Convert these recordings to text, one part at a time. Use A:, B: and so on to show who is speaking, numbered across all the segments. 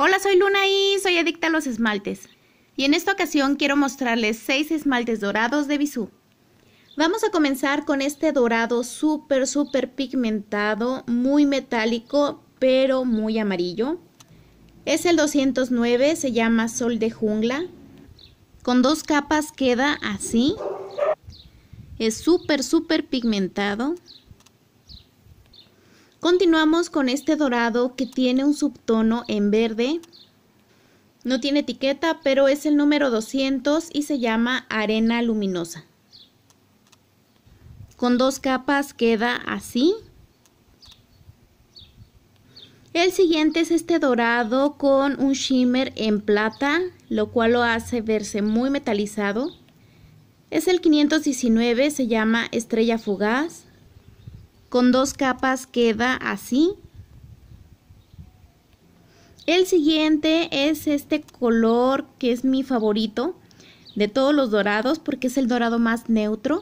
A: Hola, soy Luna y soy adicta a los esmaltes. Y en esta ocasión quiero mostrarles 6 esmaltes dorados de Bisú. Vamos a comenzar con este dorado súper, súper pigmentado, muy metálico, pero muy amarillo. Es el 209, se llama Sol de Jungla. Con dos capas queda así. Es súper, súper pigmentado. Continuamos con este dorado que tiene un subtono en verde. No tiene etiqueta, pero es el número 200 y se llama arena luminosa. Con dos capas queda así. El siguiente es este dorado con un shimmer en plata, lo cual lo hace verse muy metalizado. Es el 519, se llama Estrella Fugaz. Con dos capas queda así. El siguiente es este color que es mi favorito de todos los dorados porque es el dorado más neutro.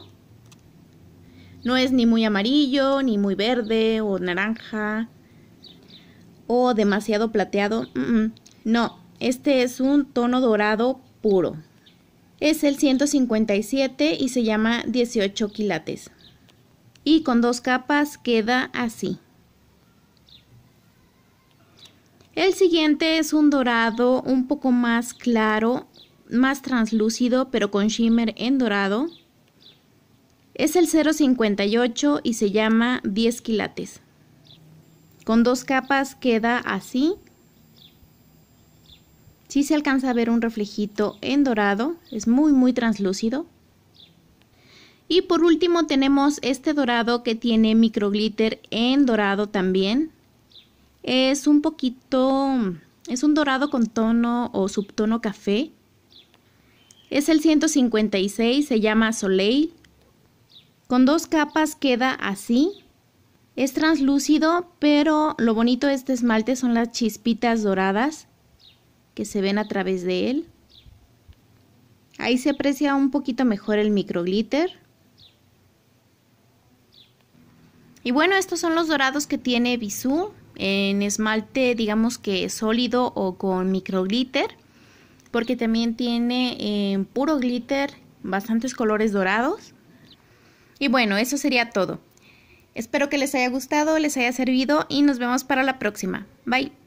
A: No es ni muy amarillo, ni muy verde o naranja o demasiado plateado. No, este es un tono dorado puro. Es el 157 y se llama 18 quilates y con dos capas queda así. El siguiente es un dorado un poco más claro, más translúcido, pero con shimmer en dorado. Es el 058 y se llama 10 quilates. Con dos capas queda así. Si sí se alcanza a ver un reflejito en dorado, es muy muy translúcido. Y por último tenemos este dorado que tiene microglitter en dorado también. Es un poquito, es un dorado con tono o subtono café. Es el 156, se llama Soleil. Con dos capas queda así. Es translúcido, pero lo bonito de este esmalte son las chispitas doradas que se ven a través de él. Ahí se aprecia un poquito mejor el microglitter. Y bueno, estos son los dorados que tiene Bisú en esmalte, digamos que sólido o con micro glitter, porque también tiene en eh, puro glitter bastantes colores dorados. Y bueno, eso sería todo. Espero que les haya gustado, les haya servido y nos vemos para la próxima. Bye.